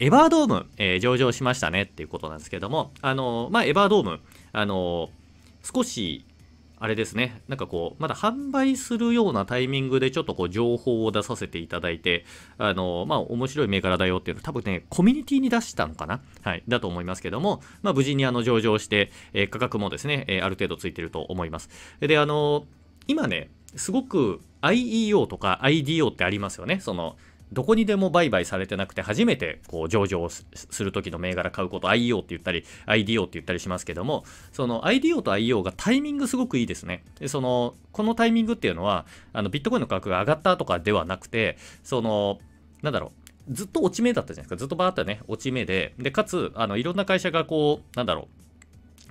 エバードーム、えー、上場しましたねっていうことなんですけども、あのー、まあ、エバードーム、あのー、少し、あれですね、なんかこう、まだ販売するようなタイミングでちょっとこう、情報を出させていただいて、あのまあ、面白い銘柄だよっていうの、多分ね、コミュニティに出したのかなはい、だと思いますけども、まあ、無事にあの、上場して、えー、価格もですね、えー、ある程度ついてると思います。で、あの今ね、すごく IEO とか IDO ってありますよね。そのどこにでも売買されてなくて、初めてこう上場するときの銘柄買うこと、IEO って言ったり、IDO って言ったりしますけども、その IDO と IEO がタイミングすごくいいですね。でそのこのタイミングっていうのは、あのビットコインの価格が上がったとかではなくて、その、なんだろう、ずっと落ち目だったじゃないですか。ずっとバーッとね、落ち目で。で、かつ、あの、いろんな会社がこう、なんだろ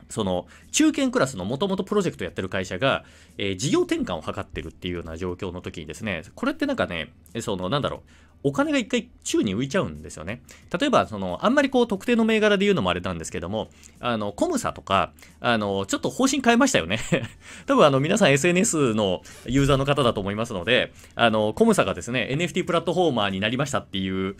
う、その、中堅クラスのもともとプロジェクトやってる会社が、えー、事業転換を図ってるっていうような状況の時にですね、これってなんかね、その、なんだろう、お金が一回宙に浮いちゃうんですよね。例えば、その、あんまりこう特定の銘柄で言うのもあれなんですけども、あの、コムサとか、あの、ちょっと方針変えましたよね。多分あの、皆さん SNS のユーザーの方だと思いますので、あの、コムサがですね、NFT プラットフォーマーになりましたっていう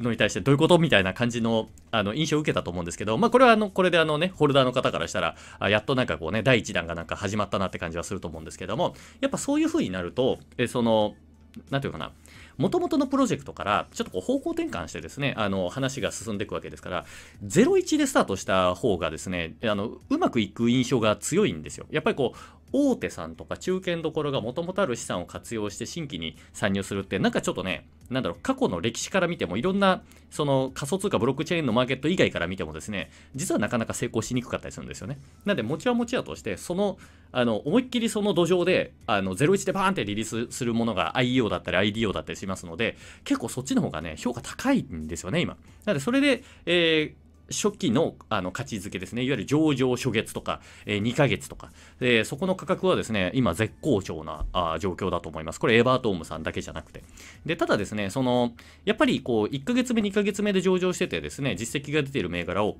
のに対してどういうことみたいな感じのあの印象を受けたと思うんですけど、まあ、これはあのこれであの、ね、ホルダーの方からしたらあやっとなんかこうね第1弾がなんか始まったなって感じはすると思うんですけどもやっぱそういう風になるとえその何て言うかなもともとのプロジェクトからちょっとこう方向転換してですねあの話が進んでいくわけですから01でスタートした方がですねあのうまくいく印象が強いんですよ。やっぱりこう大手さんとか中堅どころがもともとある資産を活用して新規に参入するってなんかちょっとねなんだろう、過去の歴史から見ても、いろんな、その仮想通貨ブロックチェーンのマーケット以外から見てもですね、実はなかなか成功しにくかったりするんですよね。なんで、持ちは持ちやとして、その、あの、思いっきりその土壌で、あの、01でバーンってリリースするものが IEO だったり IDO だったりしますので、結構そっちの方がね、評価高いんですよね、今。なんで、それで、えー初期のあの価値づけですね、いわゆる上場初月とか、えー、2ヶ月とか、えそこの価格はですね、今絶好調なあ状況だと思います。これエバートームさんだけじゃなくて。で、ただですね、その、やっぱりこう、1ヶ月目、2ヶ月目で上場しててですね、実績が出ている銘柄を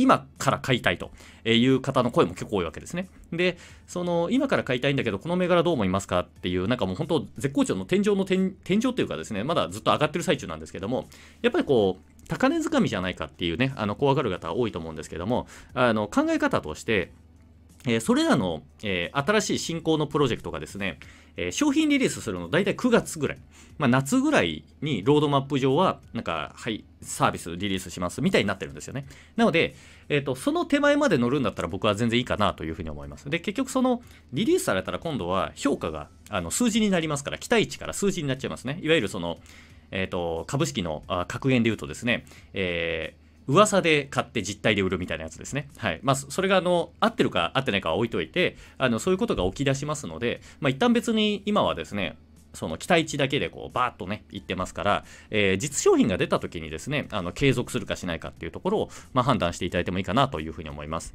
今から買いたいという方の声も結構多いわけですね。で、その、今から買いたいんだけど、この銘柄どう思いますかっていう、なんかもう本当、絶好調の天井の天井っていうかですね、まだずっと上がってる最中なんですけども、やっぱりこう、高値掴みじゃないかっていうね、あの、怖がる方多いと思うんですけども、あの、考え方として、えそれらの、え新しい進行のプロジェクトがですね、え商品リリースするの大体9月ぐらい、まあ、夏ぐらいにロードマップ上は、なんか、はい、サービスリリースしますみたいになってるんですよね。なので、えっ、ー、と、その手前まで乗るんだったら僕は全然いいかなというふうに思います。で、結局そのリリースされたら今度は評価があの数字になりますから、期待値から数字になっちゃいますね。いわゆるその、えっ、ー、と、株式の格言で言うとですね、えー噂で買って実態で売るみたいなやつですね。はい。まあ、それが、あの、合ってるか合ってないかは置いといて、あの、そういうことが起き出しますので、まあ、一旦別に今はですね、その期待値だけでこうバーッとね、言ってますから、えー、実商品が出た時にですね、あの継続するかしないかっていうところを、まあ、判断していただいてもいいかなというふうに思います。